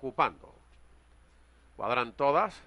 ocupando. Cuadran todas.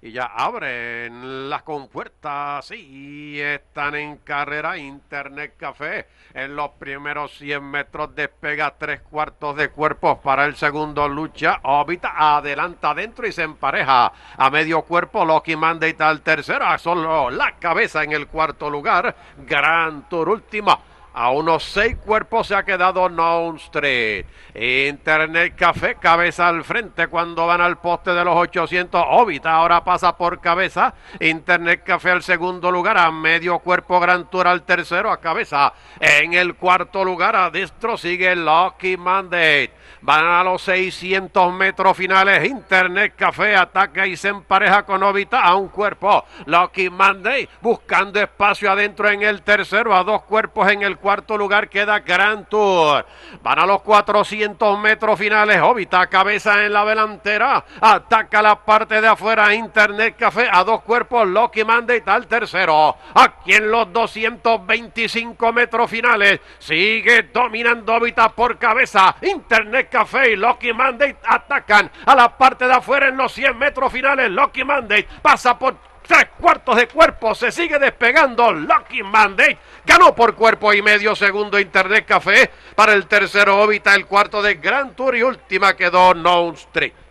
Y ya abren las compuertas y están en carrera Internet Café. En los primeros 100 metros despega tres cuartos de cuerpos para el segundo lucha. Obita adelanta adentro y se empareja. A medio cuerpo Loki manda y tal tercera. Solo la cabeza en el cuarto lugar. Gran Tour última. A unos seis cuerpos se ha quedado Nouns Street. Internet Café, cabeza al frente cuando van al poste de los 800. Óbita ahora pasa por cabeza. Internet Café al segundo lugar. A medio cuerpo Gran Tour al tercero. A cabeza. En el cuarto lugar, a distro sigue Lucky Mandate. Van a los 600 metros finales. Internet Café ataca y se empareja con Obita a un cuerpo. Lucky Mandate buscando espacio adentro en el tercero. A dos cuerpos en el cuarto lugar queda Grand Tour. Van a los 400 metros finales. Obita cabeza en la delantera. Ataca la parte de afuera. Internet Café a dos cuerpos. Lucky Mandate al tercero. Aquí en los 225 metros finales. Sigue dominando Obita por cabeza. Internet Café y Lucky Mandate atacan a la parte de afuera en los 100 metros finales. Lucky Mandate pasa por Tres cuartos de cuerpo. Se sigue despegando. Lucky Mandate. Ganó por cuerpo y medio. Segundo Internet Café. Para el tercero Óbita, El cuarto de Gran Tour y última quedó Non Street.